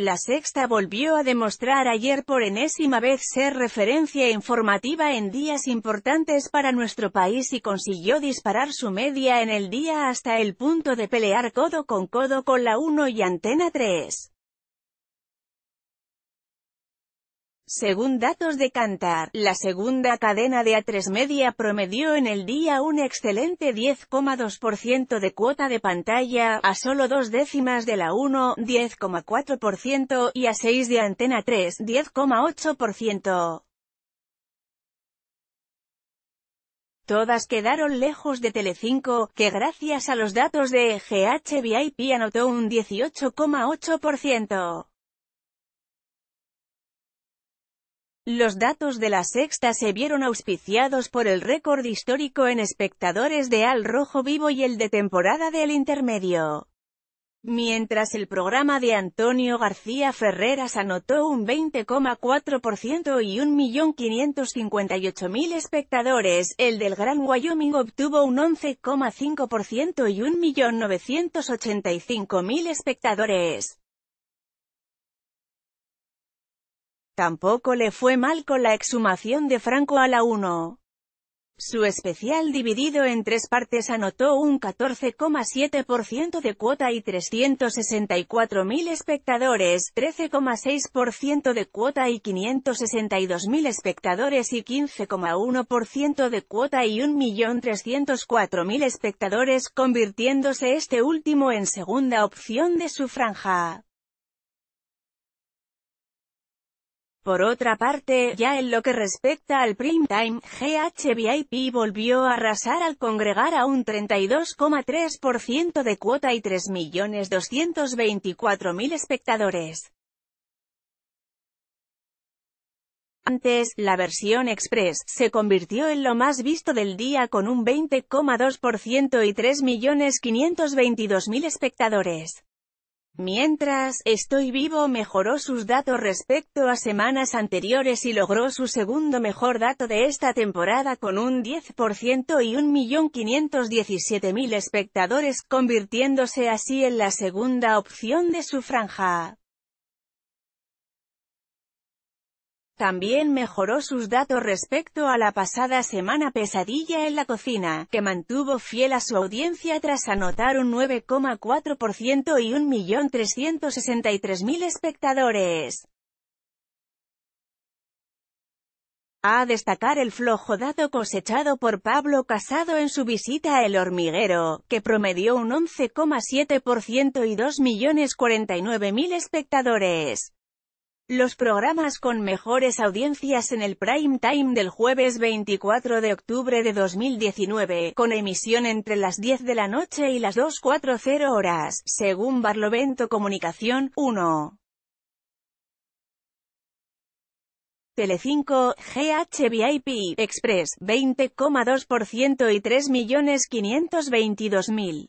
La sexta volvió a demostrar ayer por enésima vez ser referencia informativa en días importantes para nuestro país y consiguió disparar su media en el día hasta el punto de pelear codo con codo con la 1 y Antena 3. Según datos de Cantar, la segunda cadena de A3 Media promedió en el día un excelente 10,2% de cuota de pantalla, a solo dos décimas de la 1, 10,4% y a 6 de Antena 3, 10,8%. Todas quedaron lejos de Telecinco, que gracias a los datos de GHVIP anotó un 18,8%. Los datos de la sexta se vieron auspiciados por el récord histórico en espectadores de Al Rojo Vivo y el de temporada del intermedio. Mientras el programa de Antonio García Ferreras anotó un 20,4% y 1.558.000 espectadores, el del Gran Wyoming obtuvo un 11,5% y 1.985.000 espectadores. Tampoco le fue mal con la exhumación de Franco a la 1. Su especial dividido en tres partes anotó un 14,7% de cuota y 364.000 espectadores, 13,6% de cuota y 562.000 espectadores y 15,1% de cuota y 1.304.000 espectadores, convirtiéndose este último en segunda opción de su franja. Por otra parte, ya en lo que respecta al primetime, GHVIP volvió a arrasar al congregar a un 32,3% de cuota y 3.224.000 espectadores. Antes, la versión Express se convirtió en lo más visto del día con un 20,2% y 3.522.000 espectadores. Mientras, Estoy Vivo mejoró sus datos respecto a semanas anteriores y logró su segundo mejor dato de esta temporada con un 10% y 1.517.000 espectadores, convirtiéndose así en la segunda opción de su franja. También mejoró sus datos respecto a la pasada semana pesadilla en la cocina, que mantuvo fiel a su audiencia tras anotar un 9,4% y 1.363.000 espectadores. A destacar el flojo dato cosechado por Pablo Casado en su visita a El Hormiguero, que promedió un 11,7% y 2.049.000 espectadores. Los programas con mejores audiencias en el prime time del jueves 24 de octubre de 2019, con emisión entre las 10 de la noche y las 2.40 horas, según Barlovento Comunicación, 1. Telecinco, GH VIP, Express, 20,2% y 3.522.000.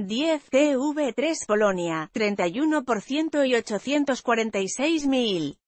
10 TV3 Polonia, 31% y 846.000.